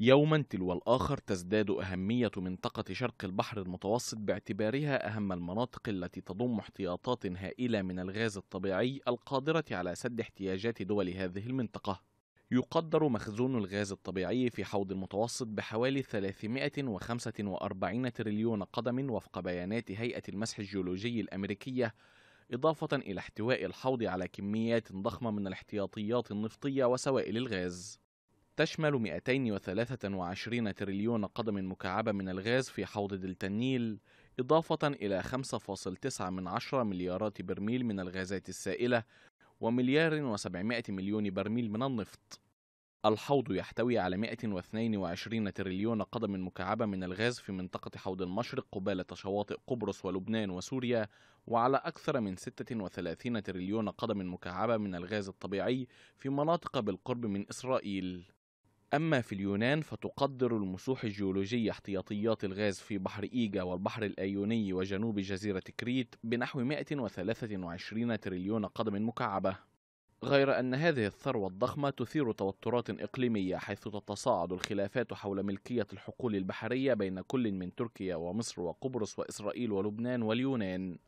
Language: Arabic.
يوما تلو الآخر تزداد أهمية منطقة شرق البحر المتوسط باعتبارها أهم المناطق التي تضم احتياطات هائلة من الغاز الطبيعي القادرة على سد احتياجات دول هذه المنطقة. يقدر مخزون الغاز الطبيعي في حوض المتوسط بحوالي 345 تريليون قدم وفق بيانات هيئة المسح الجيولوجي الأمريكية إضافة إلى احتواء الحوض على كميات ضخمة من الاحتياطيات النفطية وسوائل الغاز تشمل 223 تريليون قدم مكعبة من الغاز في حوض دلتا النيل إضافة إلى 5.9 من عشرة مليارات برميل من الغازات السائلة ومليار و700 مليون برميل من النفط الحوض يحتوي على 122 تريليون قدم مكعبة من الغاز في منطقة حوض المشرق قبالة شواطئ قبرص ولبنان وسوريا وعلى أكثر من 36 تريليون قدم مكعبة من الغاز الطبيعي في مناطق بالقرب من إسرائيل أما في اليونان فتقدر المسوح الجيولوجية احتياطيات الغاز في بحر إيجا والبحر الأيوني وجنوب جزيرة كريت بنحو 123 تريليون قدم مكعبة غير أن هذه الثروة الضخمة تثير توترات إقليمية حيث تتصاعد الخلافات حول ملكية الحقول البحرية بين كل من تركيا ومصر وقبرص وإسرائيل ولبنان واليونان